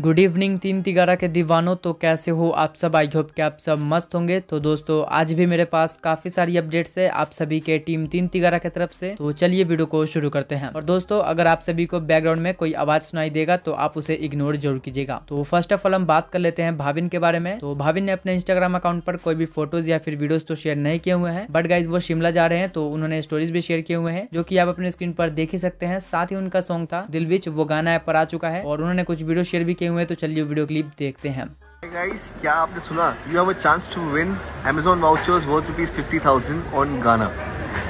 good evening तीन तिगारा के दीवानों तो कैसे हो आप सब आई होप के आप सब मस्त होंगे तो दोस्तों आज भी मेरे पास काफी सारी अपडेट्स है आप सभी के टीम तीन तिगारा की तरफ से तो चलिए वीडियो को शुरू करते हैं और दोस्तों अगर आप सभी को बैकग्राउंड में कोई आवाज सुनाई देगा तो आप उसे इग्नोर जरूर कीजिएगा तो फर्स्ट ऑफ ऑल हम बात कर लेते हैं भाविन के बारे में तो भाविन ने अपने इंस्टाग्राम अकाउंट पर कोई भी फोटोज या फिर वीडियोज तो शेयर नहीं किए हुए हैं बट गाइज वो शिमला जा रहे हैं तो उन्होंने स्टोरीज भी शेयर किए हुए हैं जो की आप अपने स्क्रीन पर देख ही सकते हैं साथ ही उनका सॉन्ग था दिलविच वो गाना ऐप पर आ चुका है और उन्होंने कुछ वीडियो शेयर भी अटके हुए हैं तो चलिए वीडियो क्लिप देखते हैं गाइस क्या आपने सुना you have a chance to win Amazon vouchers worth rupees fifty thousand on Gaana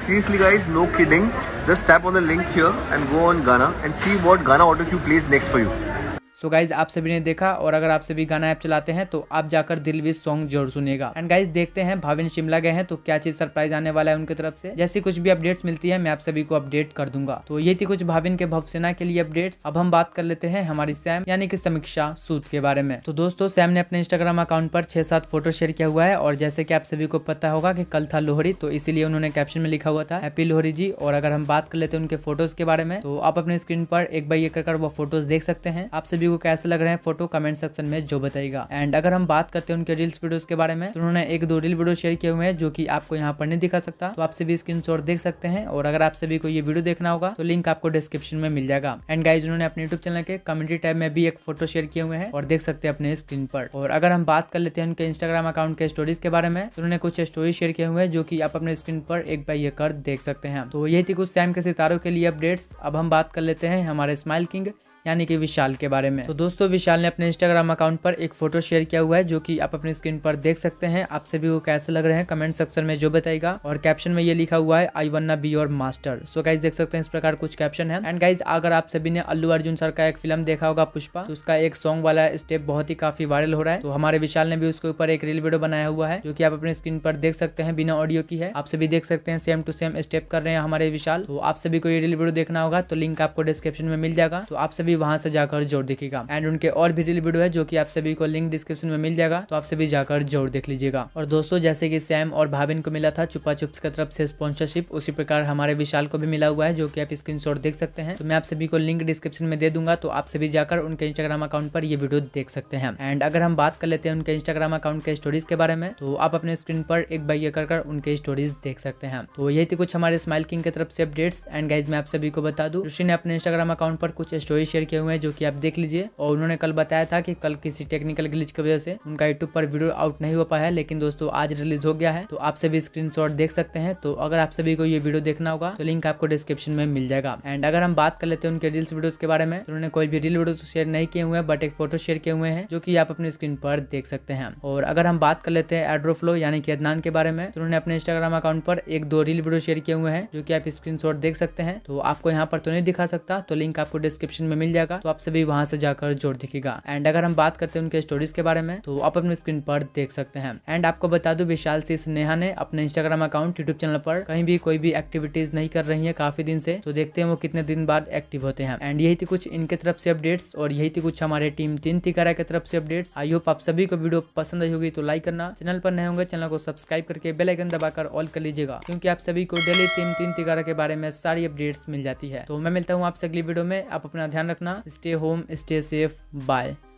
seriously guys no kidding just tap on the link here and go on Gaana and see what Gaana next for you so guys आप सभी ने देखा और अगर आप सभी गाना app चलाते हैं तो आप जाकर दिल विज सॉन्ग जरूर सुनेगा एंड गाइज देखते हैं भाविन शिमला गए हैं तो क्या चीज सरप्राइज आने वाला है उनकी तरफ से जैसी कुछ भी अपडेट्स मिलती है मैं आप सभी को अपडेट कर दूंगा तो ये थी कुछ भाविन के भवसेना के लिए अपडेट्स अब हम बात कर लेते हैं हमारी सैम यानी कि समीक्षा सूद के बारे में तो दोस्तों सैम ने अपने इंस्टाग्राम अकाउंट पर छह सात फोटो शेयर किया हुआ है और जैसे की आप सभी को पता होगा की कल था लोहरी तो इसीलिए उन्होंने कैप्शन में लिखा हुआ था हैप्पी लोहरी जी और अगर हम बात कर लेते हैं उनके फोटोज के बारे में तो आप अपने स्क्रीन पर एक बाई एक कर वो फोटोज देख सकते हैं आप सभी सभी को कैसे लग रहे हैं फोटो कमेंट सेक्शन में जो बताएगा एंड अगर हम बात करते हैं उनके रील्स वीडियोस के बारे में तो उन्होंने एक दो रील वीडियो शेयर किए हुए हैं जो की आपको यहाँ पर नहीं दिखा सकता तो आप सभी स्क्रीन देख सकते हैं और अगर आप सभी को ये वीडियो देखना होगा तो लिंक आपको डिस्क्रिप्शन में मिल जाएगा एंड गाइज उन्होंने अपने यूट्यूब चैनल के कम्युनिटी टैब में भी एक फोटो शेयर किए हुए हैं और देख सकते हैं अपने स्क्रीन पर और अगर हम बात कर लेते हैं उनके इंस्टाग्राम अकाउंट के स्टोरीज के बारे में तो उन्होंने कुछ स्टोरी शेयर किए हुए हैं जो की आप अपने स्क्रीन पर एक बाई ये कर देख सकते हैं तो यही थी कुछ सैम के सितारों के लिए अपडेट्स अब हम बात कर लेते हैं हमारे स्माइल किंग यानी कि विशाल के बारे में तो दोस्तों विशाल ने अपने इंस्टाग्राम अकाउंट पर एक फोटो शेयर किया हुआ है जो कि आप अपने स्क्रीन पर देख सकते हैं आप सभी को कैसे लग रहे हैं कमेंट सेक्शन में जो बताएगा और कैप्शन में ये लिखा हुआ है आई ना be your master so guys देख सकते हैं इस प्रकार कुछ कैप्शन है एंड गाइज अगर आप सभी ने अल्लू अर्जुन सर का एक फिल्म देखा होगा पुष्पा तो उसका एक सॉन्ग वाला स्टेप बहुत ही काफी वायरल हो रहा है तो हमारे विशाल ने भी उसके ऊपर एक रील वीडियो बनाया हुआ है जो की आप अपने स्क्रीन पर देख सकते हैं बिना ऑडियो की है आप सभी देख सकते हैं सेम टू सेम स्टेप कर रहे हैं हमारे विशाल तो आप सभी को ये रील वीडियो देखना होगा तो लिंक आपको डिस्क्रिप्शन में मिल जाएगा तो आप सभी भी वहां से जाकर जोर देखेगा एंड उनके और भी रिल वीडियो है जो की आप सभी को लिंक डिस्क्रिप्शन में मिल जाएगा तो आप सभी जाकर जोर देख लीजिएगा और दोस्तों जैसे की सैम और भाविन को मिला था चुपा चुप्स की तरफ से स्पॉन्सरशिप उसी प्रकार हमारे विशाल को भी मिला हुआ है जो की आप स्क्रीन देख सकते हैं तो मैं आप सभी को लिंक डिस्क्रिप्शन में दे दूंगा तो आप सभी जाकर उनके इंस्टाग्राम अकाउंट पर ये वीडियो देख सकते हैं एंड अगर हम बात कर लेते हैं उनके इंस्टाग्राम अकाउंट के स्टोरीज के बारे में तो आप अपने स्क्रीन पर एक बाइक कर, कर उनके स्टोरीज देख सकते हैं तो यही थी कुछ हमारे स्माइल किंग की तरफ से अपडेट्स एंड गाइज मैं आप सभी को बता दूं ऋषि ने अपने इंस्टाग्राम अकाउंट पर कुछ स्टोरी शेयर शेयर किए हुए हैं जो कि आप देख लीजिए और उन्होंने कल बताया था कि कल किसी टेक्निकल ग्लिच की वजह से उनका यूट्यूब पर वीडियो आउट नहीं हो पाया है लेकिन दोस्तों आज रिलीज हो गया है तो आप सभी स्क्रीन देख सकते हैं तो अगर आप सभी को ये वीडियो देखना होगा तो लिंक आपको डिस्क्रिप्शन में मिल जाएगा एंड अगर हम बात कर लेते हैं उनके रील्स वीडियोस के बारे में तो उन्होंने कोई भी रील वीडियो शेयर नहीं किए हुए हैं बट एक फोटो शेयर किए हुए हैं जो की आप अपनी स्क्रीन पर देख सकते हैं और अगर हम बात कर लेते हैं एड्रोफ्लो यानी कि अदनान के बारे में तो उन्होंने अपने इंस्टाग्राम अकाउंट पर एक दो रील वीडियो शेयर किए हुए हैं जो की आप स्क्रीन देख सकते हैं तो आपको यहाँ पर तो नहीं दिखा सकता तो लिंक आपको डिस्क्रिप्शन में मिल जाएगा तो आप सभी वहाँ से जाकर जोड़ दिखेगा एंड अगर हम बात करते हैं उनके स्टोरीज के बारे में तो आप अपने स्क्रीन पर देख सकते हैं एंड आपको बता दू विशाल सिंह स्नेहा ने अपने इंस्टाग्राम अकाउंट यूट्यूब चैनल पर कहीं भी कोई भी एक्टिविटीज नहीं कर रही है काफी दिन से तो देखते हैं वो कितने दिन बाद एक्टिव होते हैं एंड यही थी कुछ इनके तरफ से अपडेट्स और यही थी कुछ हमारे टीम तीन तिकारा की तरफ से अपडेट्स आई होप आप सभी को वीडियो पसंद आई होगी तो लाइक करना चैनल पर नए होंगे चैनल को सब्सक्राइब करके बेलाइकन दबाकर ऑल कर लीजिएगा क्योंकि आप सभी को डेली टीम तीन तिकारा के बारे में सारी अपडेट्स मिल जाती है तो मैं मिलता हूँ आपसे अगली वीडियो में आप अपना ध्यान रखना रखना stay home stay safe bye